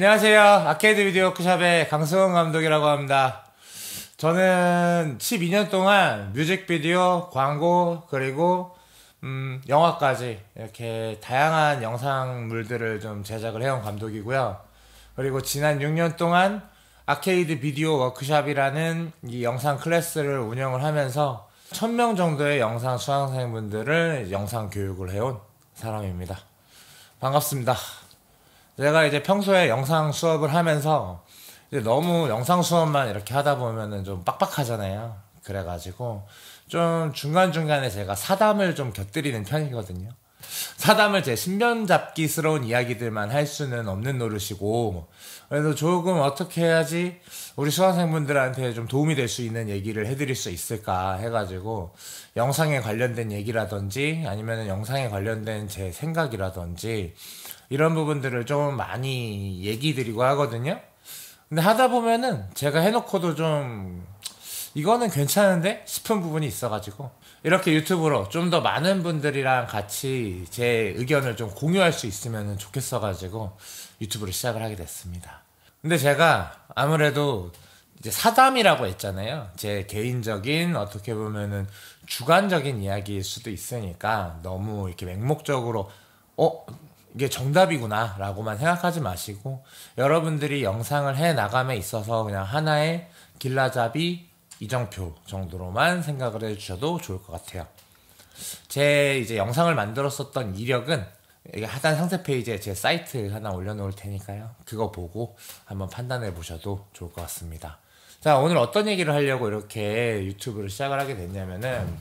안녕하세요. 아케이드 비디오 워크샵의 강승원 감독이라고 합니다. 저는 12년 동안 뮤직비디오, 광고, 그리고 음, 영화까지 이렇게 다양한 영상물들을 좀 제작을 해온 감독이고요. 그리고 지난 6년 동안 아케이드 비디오 워크샵이라는 이 영상 클래스를 운영을 하면서 1000명 정도의 영상 수강생분들을 영상 교육을 해온 사람입니다. 반갑습니다. 제가 이제 평소에 영상 수업을 하면서 너무 영상 수업만 이렇게 하다 보면은 좀 빡빡하잖아요. 그래가지고 좀 중간중간에 제가 사담을 좀 곁들이는 편이거든요. 사담을 제 신변잡기스러운 이야기들만 할 수는 없는 노릇이고 그래서 조금 어떻게 해야지 우리 수강생분들한테 좀 도움이 될 수 있는 얘기를 해드릴 수 있을까 해가지고 영상에 관련된 얘기라든지 아니면 영상에 관련된 제 생각이라든지 이런 부분들을 좀 많이 얘기 드리고 하거든요. 근데 하다 보면은 제가 해놓고도 좀 이거는 괜찮은데 싶은 부분이 있어가지고 이렇게 유튜브로 좀 더 많은 분들이랑 같이 제 의견을 좀 공유할 수 있으면 좋겠어가지고 유튜브를 시작을 하게 됐습니다. 근데 제가 아무래도 이제 사담이라고 했잖아요. 제 개인적인 어떻게 보면은 주관적인 이야기일 수도 있으니까 너무 이렇게 맹목적으로 어 이게 정답이구나라고만 생각하지 마시고 여러분들이 영상을 해 나감에 있어서 그냥 하나의 길라잡이 이정표 정도로만 생각을 해주셔도 좋을 것 같아요. 제 이제 영상을 만들었었던 이력은 하단 상세 페이지에 제 사이트 하나 올려놓을 테니까요. 그거 보고 한번 판단해 보셔도 좋을 것 같습니다. 자 오늘 어떤 얘기를 하려고 이렇게 유튜브를 시작을 하게 됐냐면은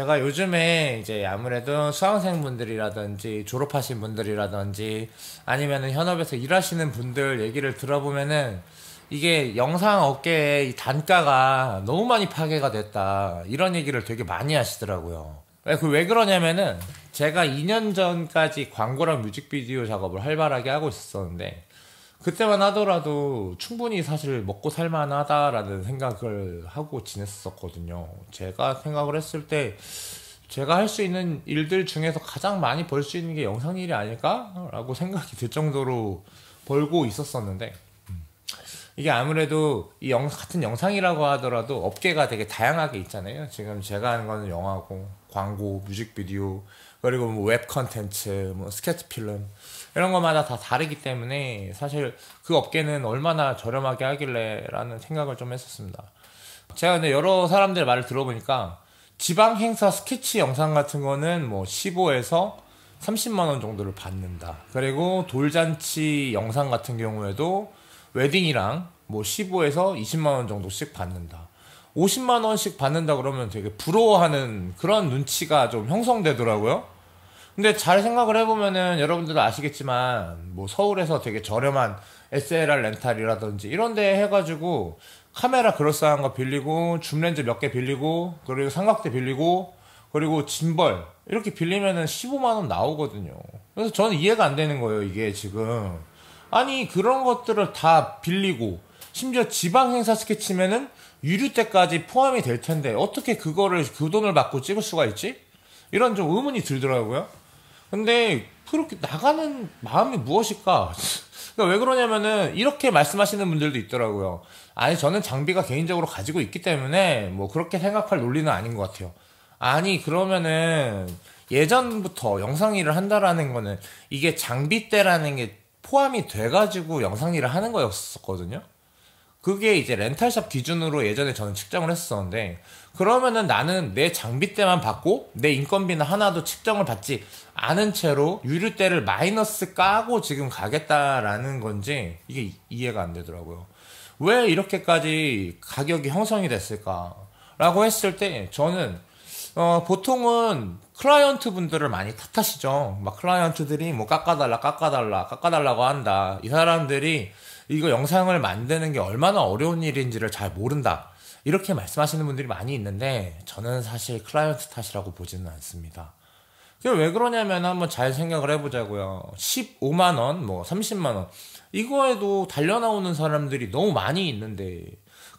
제가 요즘에 이제 아무래도 수학생분들이라든지 졸업하신 분들이라든지 아니면은 현업에서 일하시는 분들 얘기를 들어보면은 이게 영상 업계의 단가가 너무 많이 파괴가 됐다 이런 얘기를 되게 많이 하시더라고요. 왜 그 그러냐면은 제가 2년 전까지 광고랑 뮤직비디오 작업을 활발하게 하고 있었는데 그때만 하더라도 충분히 사실 먹고 살만하다라는 생각을 하고 지냈었거든요. 제가 생각을 했을 때 제가 할 수 있는 일들 중에서 가장 많이 벌 수 있는 게 영상 일이 아닐까라고 생각이 들 정도로 벌고 있었었는데 이게 아무래도 이 영, 같은 영상이라고 하더라도 업계가 되게 다양하게 있잖아요. 지금 제가 하는 거는 영화고 광고, 뮤직비디오 그리고 뭐웹 컨텐츠, 뭐 스케치 필름 이런 것마다 다 다르기 때문에 사실 그 업계는 얼마나 저렴하게 하길래라는 생각을 좀 했었습니다. 제가 근데 여러 사람들의 말을 들어보니까 지방 행사 스케치 영상 같은 거는 뭐 15에서 30만 원 정도를 받는다. 그리고 돌잔치 영상 같은 경우에도 웨딩이랑 뭐 15에서 20만 원 정도씩 받는다. 50만 원씩 받는다 그러면 되게 부러워하는 그런 눈치가 좀 형성되더라고요. 근데 잘 생각을 해보면은 여러분들도 아시겠지만 뭐 서울에서 되게 저렴한 SLR 렌탈이라든지 이런데 해가지고 카메라 그럴싸한 거 빌리고 줌렌즈 몇 개 빌리고 그리고 삼각대 빌리고 그리고 짐벌 이렇게 빌리면은 15만 원 나오거든요. 그래서 저는 이해가 안 되는 거예요 이게 지금 아니 그런 것들을 다 빌리고 심지어 지방 행사 스케치면은 유류 때까지 포함이 될 텐데 어떻게 그거를 그 돈을 받고 찍을 수가 있지? 이런 좀 의문이 들더라고요. 근데 그렇게 나가는 마음이 무엇일까? 그러니까 왜 그러냐면은 이렇게 말씀하시는 분들도 있더라고요. 아니 저는 장비가 개인적으로 가지고 있기 때문에 뭐 그렇게 생각할 논리는 아닌 것 같아요. 아니 그러면은 예전부터 영상 일을 한다라는 거는 이게 장비 때라는 게 포함이 돼가지고 영상 일을 하는 거였었거든요. 그게 이제 렌탈샵 기준으로 예전에 저는 측정을 했었는데 그러면은 나는 내장비때만 받고 내 인건비는 하나도 측정을 받지 않은 채로 유류대를 마이너스 까고 지금 가겠다라는 건지 이게 이해가 안 되더라고요. 왜 이렇게까지 가격이 형성이 됐을까라고 했을 때 저는 어 보통은 클라이언트 분들을 많이 탓하시죠. 막 클라이언트들이 뭐 깎아달라, 깎아달라, 깎아달라고 한다. 이 사람들이 이거 영상을 만드는 게 얼마나 어려운 일인지를 잘 모른다. 이렇게 말씀하시는 분들이 많이 있는데 저는 사실 클라이언트 탓이라고 보지는 않습니다. 그왜 그러냐면 한번 잘 생각을 해보자고요. 15만 원, 뭐 30만 원 이거에도 달려 나오는 사람들이 너무 많이 있는데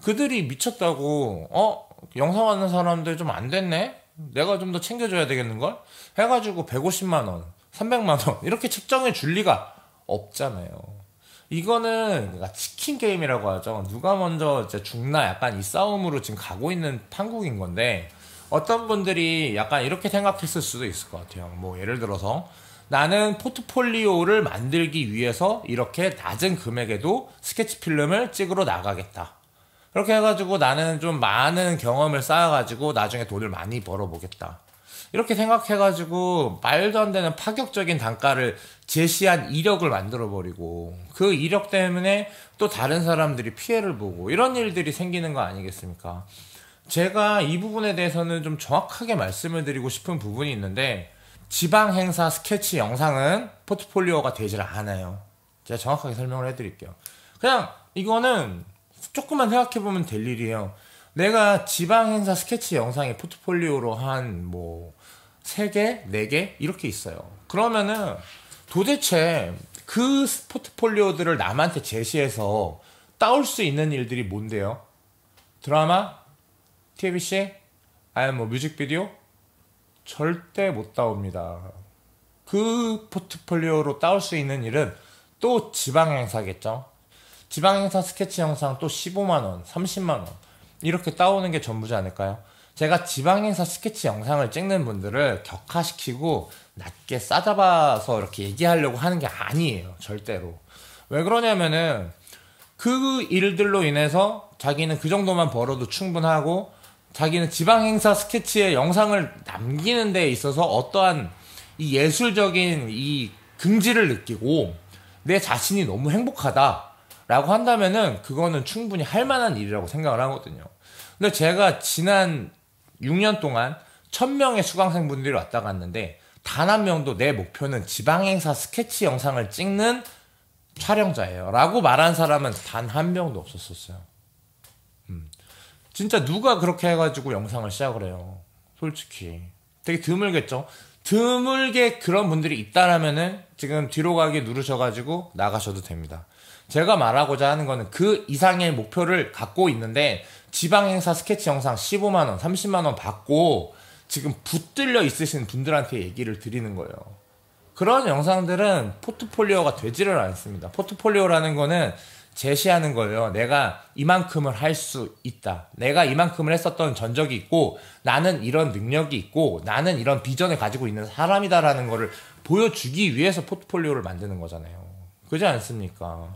그들이 미쳤다고 어 영상 하는 사람들 좀 안 됐네 내가 좀 더 챙겨줘야 되겠는걸? 해가지고 150만원, 300만원, 이렇게 책정해 줄 리가 없잖아요. 이거는 치킨 게임이라고 하죠. 누가 먼저 이제 죽나 약간 이 싸움으로 지금 가고 있는 판국인 건데, 어떤 분들이 약간 이렇게 생각했을 수도 있을 것 같아요. 뭐 예를 들어서 나는 포트폴리오를 만들기 위해서 이렇게 낮은 금액에도 스케치 필름을 찍으러 나가겠다. 그렇게 해가지고 나는 좀 많은 경험을 쌓아가지고 나중에 돈을 많이 벌어보겠다. 이렇게 생각해가지고 말도 안 되는 파격적인 단가를 제시한 이력을 만들어버리고 그 이력 때문에 또 다른 사람들이 피해를 보고 이런 일들이 생기는 거 아니겠습니까? 제가 이 부분에 대해서는 좀 정확하게 말씀을 드리고 싶은 부분이 있는데 지방 행사 스케치 영상은 포트폴리오가 되질 않아요. 제가 정확하게 설명을 해드릴게요. 그냥 이거는 조금만 생각해보면 될 일이에요. 내가 지방 행사 스케치 영상에 포트폴리오로 한 뭐, 3개, 4개? 이렇게 있어요. 그러면은 도대체 그 포트폴리오들을 남한테 제시해서 따올 수 있는 일들이 뭔데요? 드라마? TVC? 아니면 뭐 뮤직비디오? 절대 못 따옵니다. 그 포트폴리오로 따올 수 있는 일은 또 지방 행사겠죠? 지방행사 스케치 영상 또 15만원, 30만원 이렇게 따오는 게 전부지 않을까요? 제가 지방행사 스케치 영상을 찍는 분들을 격하시키고 낮게 싸잡아서 이렇게 얘기하려고 하는 게 아니에요. 절대로. 왜 그러냐면은 그 일들로 인해서 자기는 그 정도만 벌어도 충분하고 자기는 지방행사 스케치의 영상을 남기는 데 있어서 어떠한 이 예술적인 이 긍지를 느끼고 내 자신이 너무 행복하다. 라고 한다면은 그거는 충분히 할 만한 일이라고 생각을 하거든요. 근데 제가 지난 6년 동안 1000명의 수강생분들이 왔다 갔는데 단 한 명도 내 목표는 지방행사 스케치 영상을 찍는 촬영자예요. 라고 말한 사람은 단 한 명도 없었었어요. 음. 진짜 누가 그렇게 해가지고 영상을 시작을 해요. 솔직히. 되게 드물겠죠? 드물게 그런 분들이 있다라면은 지금 뒤로 가기 누르셔가지고 나가셔도 됩니다. 제가 말하고자 하는 거는 그 이상의 목표를 갖고 있는데 지방 행사 스케치 영상 15만 원, 30만 원 받고 지금 붙들려 있으신 분들한테 얘기를 드리는 거예요. 그런 영상들은 포트폴리오가 되지를 않습니다. 포트폴리오라는 거는 제시하는 거예요. 내가 이만큼을 할 수 있다. 내가 이만큼을 했었던 전적이 있고 나는 이런 능력이 있고 나는 이런 비전을 가지고 있는 사람이다라는 거를 보여주기 위해서 포트폴리오를 만드는 거잖아요. 그지 않습니까?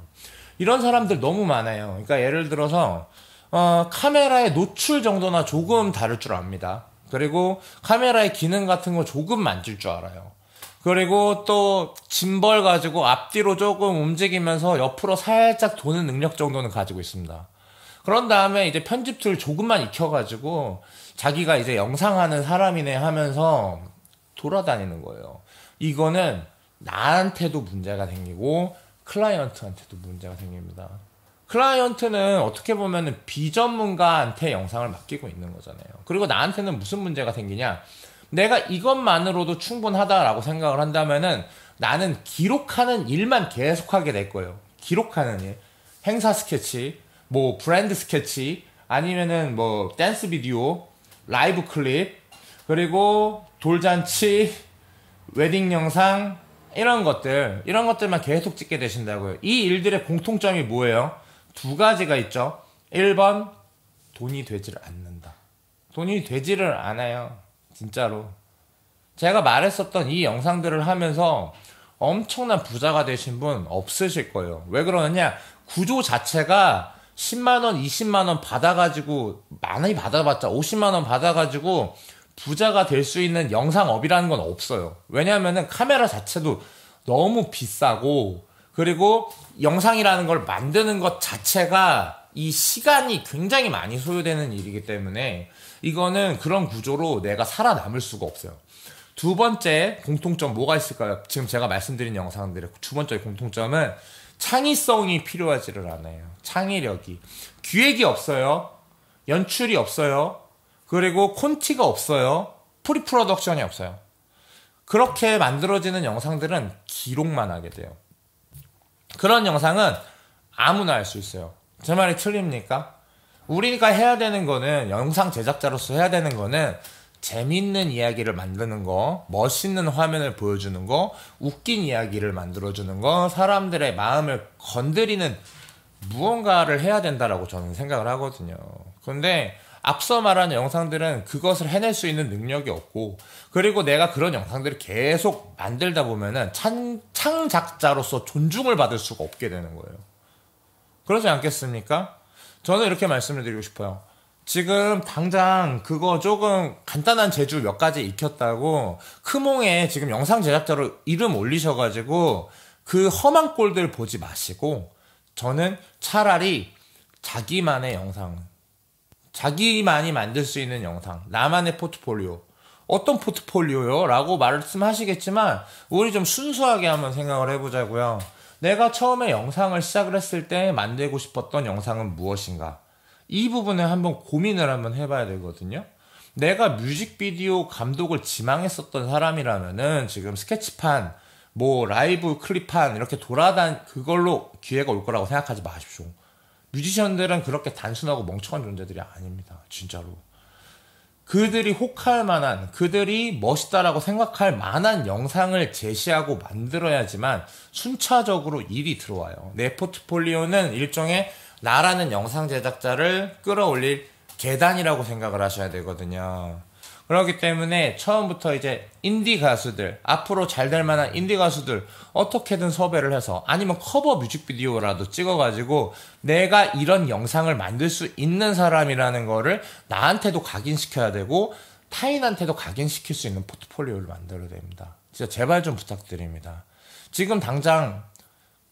이런 사람들 너무 많아요. 그러니까 예를 들어서 어, 카메라의 노출 정도나 조금 다를 줄 압니다. 그리고 카메라의 기능 같은 거 조금 만질 줄 알아요. 그리고 또 짐벌 가지고 앞뒤로 조금 움직이면서 옆으로 살짝 도는 능력 정도는 가지고 있습니다. 그런 다음에 이제 편집 툴 조금만 익혀가지고 자기가 이제 영상하는 사람이네 하면서 돌아다니는 거예요. 이거는 나한테도 문제가 생기고 클라이언트한테도 문제가 생깁니다. 클라이언트는 어떻게 보면 비전문가한테 영상을 맡기고 있는 거잖아요. 그리고 나한테는 무슨 문제가 생기냐? 내가 이것만으로도 충분하다라고 생각을 한다면은 나는 기록하는 일만 계속하게 될 거예요. 기록하는 일. 행사 스케치, 뭐 브랜드 스케치, 아니면은 뭐 댄스 비디오, 라이브 클립, 그리고 돌잔치, 웨딩 영상, 이런 것들, 이런 것들만 계속 찍게 되신다고요. 이 일들의 공통점이 뭐예요? 두 가지가 있죠. 1번, 돈이 되지를 않는다. 돈이 되지를 않아요. 진짜로. 제가 말했었던 이 영상들을 하면서 엄청난 부자가 되신 분 없으실 거예요. 왜 그러느냐? 구조 자체가 10만원, 20만원 받아가지고, 많이 받아봤자 50만원 받아가지고, 부자가 될 수 있는 영상업이라는 건 없어요. 왜냐하면 카메라 자체도 너무 비싸고 그리고 영상이라는 걸 만드는 것 자체가 이 시간이 굉장히 많이 소요되는 일이기 때문에 이거는 그런 구조로 내가 살아남을 수가 없어요. 두 번째 공통점 뭐가 있을까요? 지금 제가 말씀드린 영상들의 두 번째 공통점은 창의성이 필요하지를 않아요. 창의력이. 기획이 없어요. 연출이 없어요. 그리고 콘티가 없어요. 프리 프로덕션이 없어요. 그렇게 만들어지는 영상들은 기록만 하게 돼요. 그런 영상은 아무나 할 수 있어요. 제 말이 틀립니까? 우리가 해야 되는 거는 영상 제작자로서 해야 되는 거는 재밌는 이야기를 만드는 거, 멋있는 화면을 보여주는 거, 웃긴 이야기를 만들어주는 거, 사람들의 마음을 건드리는 무언가를 해야 된다라고 저는 생각을 하거든요. 근데 앞서 말한 영상들은 그것을 해낼 수 있는 능력이 없고 그리고 내가 그런 영상들을 계속 만들다 보면은 창, 창작자로서 존중을 받을 수가 없게 되는 거예요. 그러지 않겠습니까? 저는 이렇게 말씀을 드리고 싶어요. 지금 당장 그거 조금 간단한 제주 몇 가지 익혔다고 크몽에 지금 영상 제작자로 이름 올리셔가지고 그 험한 꼴들 보지 마시고 저는 차라리 자기만의 영상 자기만이 만들 수 있는 영상, 나만의 포트폴리오. 어떤 포트폴리오요? 라고 말씀하시겠지만, 우리 좀 순수하게 한번 생각을 해보자고요. 내가 처음에 영상을 시작을 했을 때 만들고 싶었던 영상은 무엇인가? 이 부분에 한번 고민을 한번 해봐야 되거든요. 내가 뮤직비디오 감독을 지망했었던 사람이라면은 지금 스케치판, 뭐 라이브 클립판 이렇게 돌아다 그걸로 기회가 올 거라고 생각하지 마십시오. 뮤지션들은 그렇게 단순하고 멍청한 존재들이 아닙니다. 진짜로. 그들이 혹할 만한, 그들이 멋있다라고 생각할 만한 영상을 제시하고 만들어야지만 순차적으로 일이 들어와요. 내 포트폴리오는 일종의 나라는 영상 제작자를 끌어올릴 계단이라고 생각을 하셔야 되거든요. 그렇기 때문에 처음부터 이제 인디 가수들, 앞으로 잘 될 만한 인디 가수들 어떻게든 섭외를 해서 아니면 커버 뮤직비디오라도 찍어가지고 내가 이런 영상을 만들 수 있는 사람이라는 거를 나한테도 각인시켜야 되고 타인한테도 각인시킬 수 있는 포트폴리오를 만들어야 됩니다. 진짜 제발 좀 부탁드립니다. 지금 당장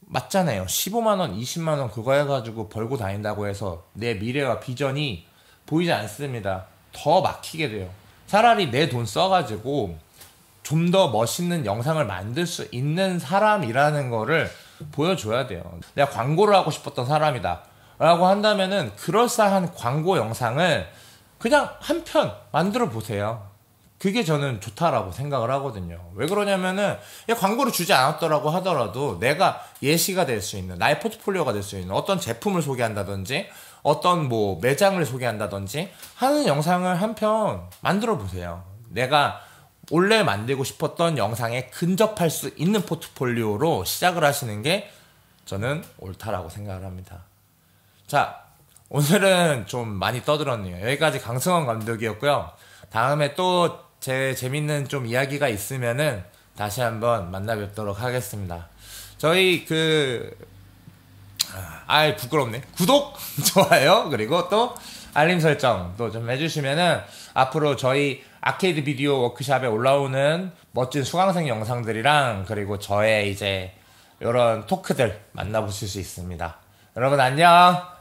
맞잖아요. 15만원, 20만원 그거 해가지고 벌고 다닌다고 해서 내 미래와 비전이 보이지 않습니다. 더 막히게 돼요. 차라리 내 돈 써가지고 좀 더 멋있는 영상을 만들 수 있는 사람이라는 거를 보여줘야 돼요. 내가 광고를 하고 싶었던 사람이다. 라고 한다면은 그럴싸한 광고 영상을 그냥 한 편 만들어 보세요. 그게 저는 좋다라고 생각을 하거든요. 왜 그러냐면은 광고를 주지 않았더라고 하더라도 내가 예시가 될 수 있는 나의 포트폴리오가 될 수 있는 어떤 제품을 소개한다든지 어떤 뭐 매장을 소개한다든지 하는 영상을 한 편 만들어 보세요. 내가 원래 만들고 싶었던 영상에 근접할 수 있는 포트폴리오로 시작을 하시는 게 저는 옳다라고 생각을 합니다. 자, 오늘은 좀 많이 떠들었네요. 여기까지 강승원 감독이었고요. 다음에 또제 재밌는 좀 이야기가 있으면은 다시 한번 만나뵙도록 하겠습니다. 저희 그, 아 부끄럽네. 구독, 좋아요, 그리고 또 알림 설정도 좀 해주시면은 앞으로 저희 아케이드 비디오 워크샵에 올라오는 멋진 수강생 영상들이랑 그리고 저의 이제 이런 토크들 만나보실 수 있습니다. 여러분 안녕!